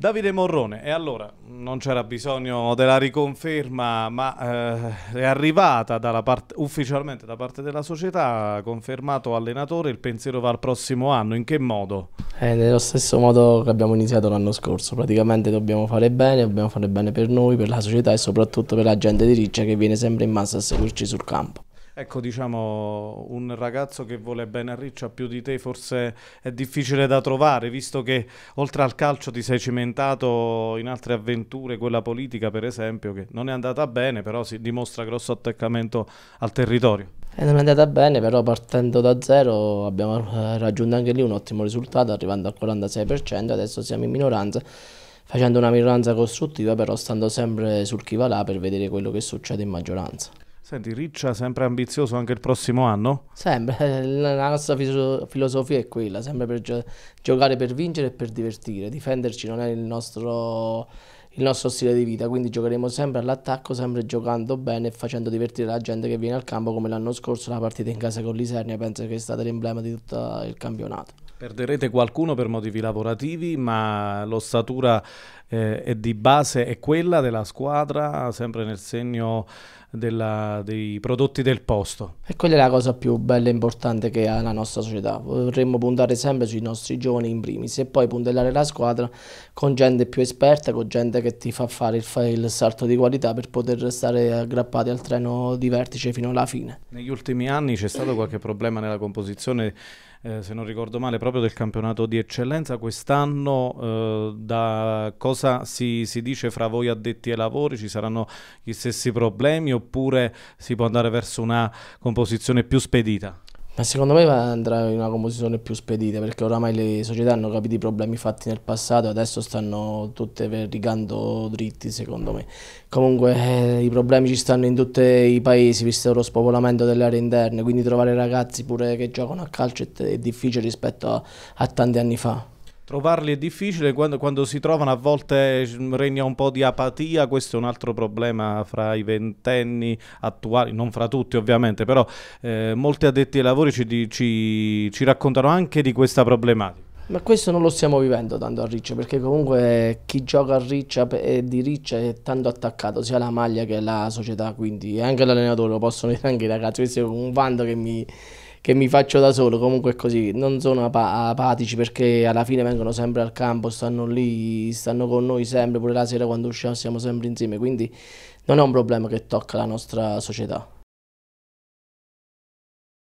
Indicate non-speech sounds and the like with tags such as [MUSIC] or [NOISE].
Davide Morrone, e allora non c'era bisogno della riconferma, ma eh, è arrivata parte, ufficialmente da parte della società, confermato allenatore, il pensiero va al prossimo anno, in che modo? Eh, nello stesso modo che abbiamo iniziato l'anno scorso, praticamente dobbiamo fare bene, dobbiamo fare bene per noi, per la società e soprattutto per la gente di Riccia che viene sempre in massa a seguirci sul campo. Ecco, diciamo, un ragazzo che vuole bene a Riccia più di te forse è difficile da trovare, visto che oltre al calcio ti sei cimentato in altre avventure, quella politica per esempio, che non è andata bene, però si dimostra grosso attaccamento al territorio. E eh, non è andata bene, però partendo da zero abbiamo raggiunto anche lì un ottimo risultato, arrivando al 46%, adesso siamo in minoranza facendo una minoranza costruttiva, però stando sempre sul chi va là per vedere quello che succede in maggioranza. Senti, Riccia sempre ambizioso anche il prossimo anno? Sempre, [LAUGHS] la nostra filosofia è quella, sempre per gio giocare per vincere e per divertire, difenderci non è il nostro, il nostro stile di vita, quindi giocheremo sempre all'attacco, sempre giocando bene e facendo divertire la gente che viene al campo come l'anno scorso la partita in casa con l'Isernia, penso che è stata l'emblema di tutto il campionato. Perderete qualcuno per motivi lavorativi, ma l'ossatura eh, è di base è quella della squadra, sempre nel segno della, dei prodotti del posto. E quella è la cosa più bella e importante che ha la nostra società. Vorremmo puntare sempre sui nostri giovani in primis e poi puntellare la squadra con gente più esperta, con gente che ti fa fare il, il salto di qualità per poter stare aggrappati al treno di vertice fino alla fine. Negli ultimi anni c'è stato qualche problema nella composizione eh, se non ricordo male, proprio del campionato di eccellenza. Quest'anno eh, da cosa si, si, dice fra voi addetti ai lavori? Ci saranno gli stessi problemi oppure si può andare verso una composizione più spedita? Ma secondo me andrà in una composizione più spedita perché oramai le società hanno capito i problemi fatti nel passato e adesso stanno tutte rigando dritti secondo me. Comunque eh, i problemi ci stanno in tutti i paesi visto lo spopolamento delle aree interne, quindi trovare ragazzi pure che giocano a calcio è, è difficile rispetto a, a tanti anni fa trovarli è difficile, quando, quando, si trovano a volte mm, regna un po' di apatia, questo è un altro problema fra i ventenni attuali, non fra tutti ovviamente, però eh, molti addetti ai lavori ci, ci, ci raccontano anche di questa problematica. Ma questo non lo stiamo vivendo tanto a riccia, perché comunque chi gioca a riccia e di riccia è tanto attaccato sia la maglia che la società, quindi anche l'allenatore lo possono dire anche i ragazzi, questo è un vanto che mi, che mi faccio da solo, comunque è così, non sono ap- apatici perché alla fine vengono sempre al campo, stanno lì, stanno con noi sempre, pure la sera quando usciamo siamo sempre insieme, quindi non è un problema che tocca la nostra società.